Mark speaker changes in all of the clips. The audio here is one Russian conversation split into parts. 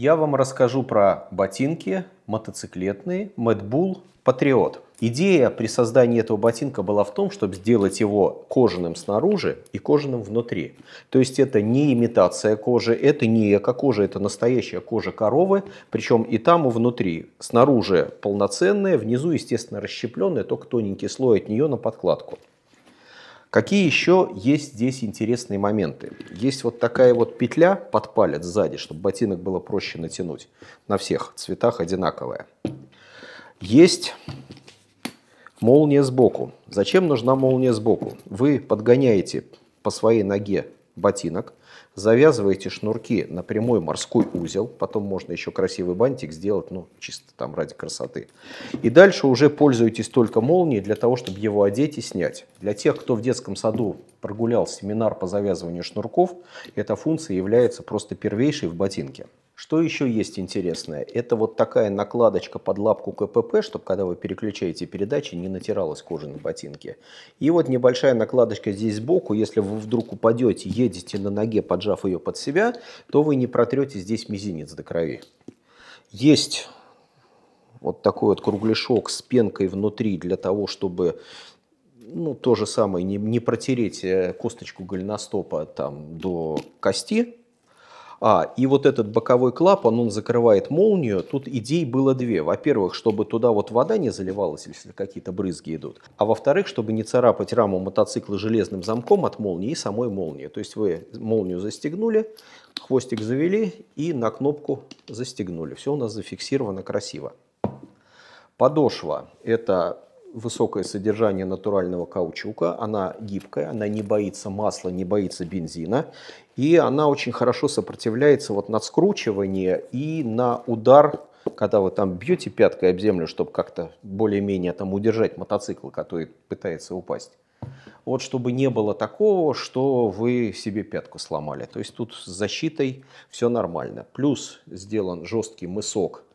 Speaker 1: я вам расскажу про ботинки мотоциклетные Mad Patriot. Идея при создании этого ботинка была в том, чтобы сделать его кожаным снаружи и кожаным внутри. То есть это не имитация кожи, это не эко-кожа, это настоящая кожа коровы, причем и там, и внутри. Снаружи полноценная, внизу, естественно, расщепленная, только тоненький слой от нее на подкладку. Какие еще есть здесь интересные моменты? Есть вот такая вот петля под палец сзади, чтобы ботинок было проще натянуть. На всех цветах одинаковая. Есть молния сбоку. Зачем нужна молния сбоку? Вы подгоняете по своей ноге ботинок, завязываете шнурки на прямой морской узел, потом можно еще красивый бантик сделать, ну, чисто там ради красоты. И дальше уже пользуетесь только молнией для того, чтобы его одеть и снять. Для тех, кто в детском саду прогулял семинар по завязыванию шнурков, эта функция является просто первейшей в ботинке. Что еще есть интересное? Это вот такая накладочка под лапку КПП, чтобы когда вы переключаете передачи, не натиралась кожа на ботинке. И вот небольшая накладочка здесь сбоку. Если вы вдруг упадете, едете на ноге, поджав ее под себя, то вы не протрете здесь мизинец до крови. Есть вот такой вот кругляшок с пенкой внутри для того, чтобы ну, то же самое, не, не протереть э, косточку голеностопа там до кости, а, и вот этот боковой клапан, он закрывает молнию. Тут идей было две. Во-первых, чтобы туда вот вода не заливалась, если какие-то брызги идут. А во-вторых, чтобы не царапать раму мотоцикла железным замком от молнии и самой молнии. То есть вы молнию застегнули, хвостик завели и на кнопку застегнули. Все у нас зафиксировано красиво. Подошва – это высокое содержание натурального каучука, она гибкая, она не боится масла, не боится бензина, и она очень хорошо сопротивляется вот на скручивание и на удар, когда вы там бьете пяткой об землю, чтобы как-то более-менее там удержать мотоцикл, который пытается упасть. Вот чтобы не было такого, что вы себе пятку сломали. То есть тут с защитой все нормально. Плюс сделан жесткий мысок –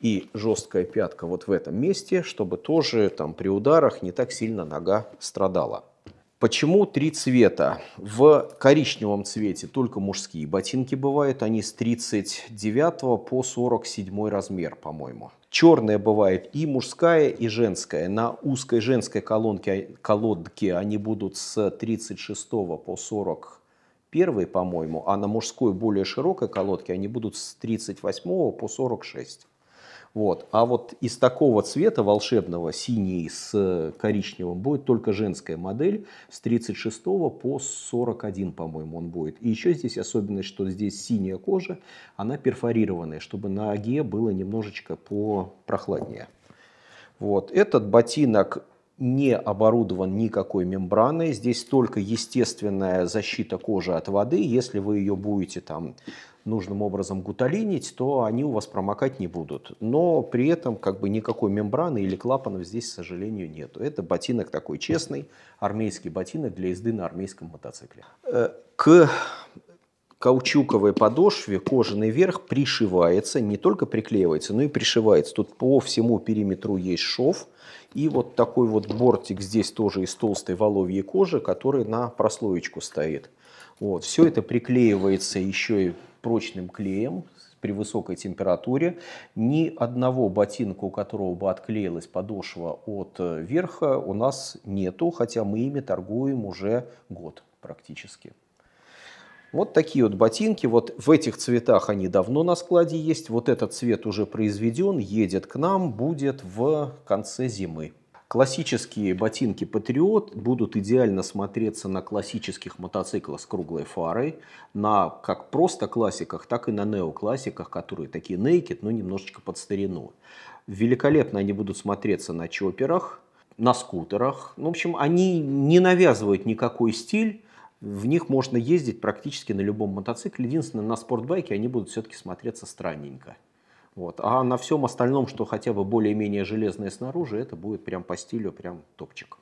Speaker 1: и жесткая пятка вот в этом месте, чтобы тоже там при ударах не так сильно нога страдала. Почему три цвета? В коричневом цвете только мужские ботинки бывают, они с 39 по 47 размер, по-моему. Черная бывает и мужская, и женская. На узкой женской колонке, колодке они будут с 36 по 41, по-моему, а на мужской более широкой колодке они будут с 38 по 46. Вот. А вот из такого цвета волшебного, синий с э, коричневым, будет только женская модель с 36 по 41, по-моему, он будет. И еще здесь особенность, что здесь синяя кожа, она перфорированная, чтобы на оге было немножечко по прохладнее. Вот. Этот ботинок не оборудован никакой мембраной. Здесь только естественная защита кожи от воды. Если вы ее будете там нужным образом гуталинить, то они у вас промокать не будут. Но при этом как бы никакой мембраны или клапанов здесь, к сожалению, нет. Это ботинок такой честный, армейский ботинок для езды на армейском мотоцикле. Э, к каучуковой подошве кожаный верх пришивается, не только приклеивается, но и пришивается. Тут по всему периметру есть шов, и вот такой вот бортик здесь тоже из толстой воловьей кожи, который на прослоечку стоит. Вот, все это приклеивается еще и прочным клеем при высокой температуре. Ни одного ботинка, у которого бы отклеилась подошва от э, верха, у нас нету, хотя мы ими торгуем уже год практически. Вот такие вот ботинки, вот в этих цветах они давно на складе есть, вот этот цвет уже произведен, едет к нам, будет в конце зимы. Классические ботинки Патриот будут идеально смотреться на классических мотоциклах с круглой фарой, на как просто классиках, так и на неоклассиках, которые такие naked, но немножечко под старину. Великолепно они будут смотреться на чоперах, на скутерах. Ну, в общем, они не навязывают никакой стиль, в них можно ездить практически на любом мотоцикле. Единственное, на спортбайке они будут все-таки смотреться странненько. Вот. А на всем остальном, что хотя бы более-менее железное снаружи, это будет прям по стилю, прям топчик.